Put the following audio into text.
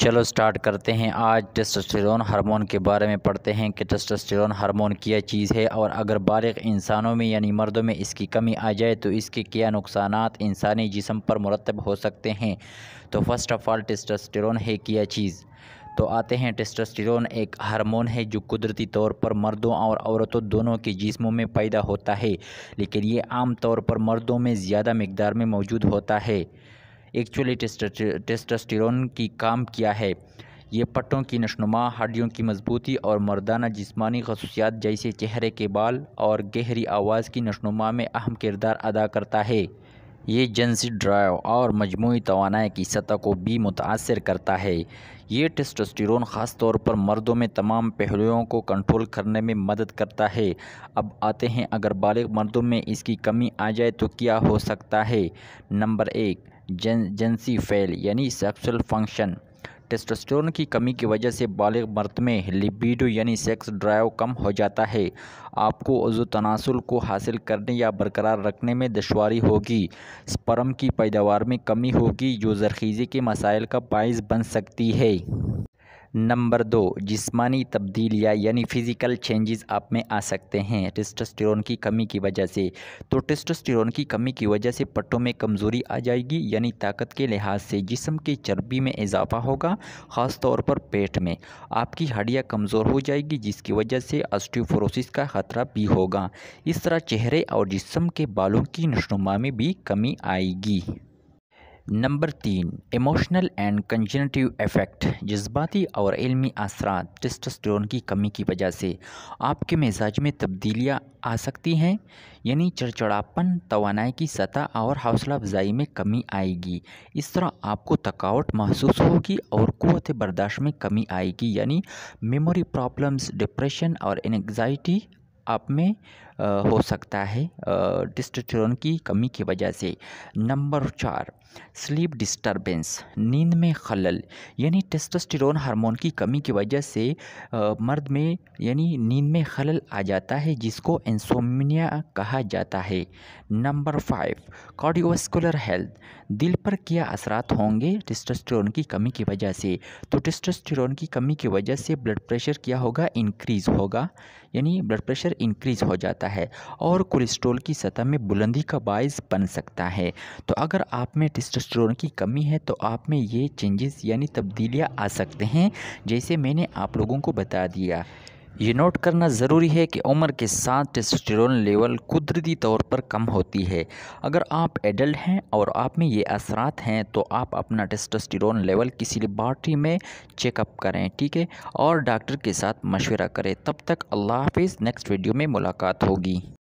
चलो स्टार्ट करते हैं आज टेस्टोस्टेरोन हार्मोन के बारे में पढ़ते हैं कि टेस्टोस्टेरोन हार्मोन क्या चीज़ है और अगर बालग इंसानों में यानी मर्दों में इसकी कमी आ जाए तो इसके क्या नुकसान इंसानी जिसम पर मुरतब हो सकते हैं तो फ़र्स्ट ऑफ़ ऑल टेस्टोस्टेरोन है क्या चीज़ तो आते हैं टेस्टोस्टेरोन एक हार्मोन है जो कुदरती तौर पर मर्दों और औरतों दोनों के जिस्मों में पैदा होता है लेकिन ये आम तौर पर मर्दों में ज़्यादा मकदार में मौजूद होता है एक्चुअली टेस्टोस्टेरोन की काम किया है ये पट्टों की नशनुमा हड्डियों की मजबूती और मर्दाना जिस्मानी खसूसियात जैसे चेहरे के बाल और गहरी आवाज़ की नशनुमा में अहम किरदार अदा करता है ये जेंसी ड्राइव और मजमू तोानाई की सतह को भी मुतासर करता है ये टेस्टोस्टेरोन ख़ास तौर पर मर्दों में तमाम पहलुओं को कंट्रोल करने में मदद करता है अब आते हैं अगर बालग मर्दों में इसकी कमी आ जाए तो क्या हो सकता है नंबर एक जें जेंसी फेल यानी सेक्सुअल फंक्शन टेस्टोस्टेरोन की कमी की वजह से बालिग मर्द में लिबिडो यानी सेक्स ड्राइव कम हो जाता है आपको उजो तनासुल को हासिल करने या बरकरार रखने में दुशारी होगी स्पर्म की पैदावार में कमी होगी जो जरखीज़े के मसाइल का बायस बन सकती है नंबर दो जिस्मानी तब्दीलियाँ यानी फ़िज़िकल चेंजेस आप में आ सकते हैं टेस्टोस्टेरोन की कमी की वजह से तो टेस्टोस्टेरोन की कमी की वजह से पट्टों में कमज़ोरी आ जाएगी यानी ताकत के लिहाज से जिसम की चर्बी में इजाफा होगा ख़ास तौर पर पेट में आपकी हड्डियाँ कमज़ोर हो जाएगी जिसकी वजह से ऑस्टियोफोरोसिस का ख़तरा भी होगा इस तरह चेहरे और जिसम के बालों की नशनुमा में भी कमी आएगी नंबर तीन इमोशनल एंड कंजनटिव इफ़ेक्ट जज्बाती और इलमी असरा टेस्टोस्टेरोन की कमी की वजह से आपके मिजाज में तब्दीलियाँ आ सकती हैं यानी चिड़चिड़ापन तोानाई की सतह और हौसला अफजाई में कमी आएगी इस तरह आपको थकावट महसूस होगी और कुत बर्दाश्त में कमी आएगी यानी मेमोरी प्रॉब्लम्स डिप्रेशन और एनग्जाइटी आप में हो सकता है टेस्टोस्टेरोन की कमी की वजह से नंबर चार स्लीप डिस्टरबेंस नींद में खलल यानी टेस्टोस्टेरोन हार्मोन की कमी की वजह से मर्द में यानी नींद में खलल आ जाता है जिसको एंसोमिनिया कहा जाता है नंबर फाइव कार्डियोवास्कुलर हेल्थ दिल पर क्या असरात होंगे टेस्टोस्टेरोन की कमी की वजह से तो टेस्टोस्टेरोन की कमी की वजह से ब्लड प्रेशर क्या होगा इंक्रीज़ होगा यानी ब्लड प्रेशर इंक्रीज़ हो जाता है है और कोलेस्ट्रोल की सतह में बुलंदी का बायस बन सकता है तो अगर आप में टेस्टोस्टेरोन की कमी है तो आप में ये चेंजेस यानी तब्दीलियाँ आ सकते हैं जैसे मैंने आप लोगों को बता दिया ये नोट करना ज़रूरी है कि उम्र के साथ टेस्टोस्टेरोन लेवल कुदरती तौर पर कम होती है अगर आप एडल्ट हैं और आप में ये असरात हैं तो आप अपना टेस्टोस्टेरोन लेवल किसी लेबार्ट्री में चेकअप करें ठीक है और डॉक्टर के साथ मशवरा करें तब तक अल्लाह हाफिज़ नेक्स्ट वीडियो में मुलाकात होगी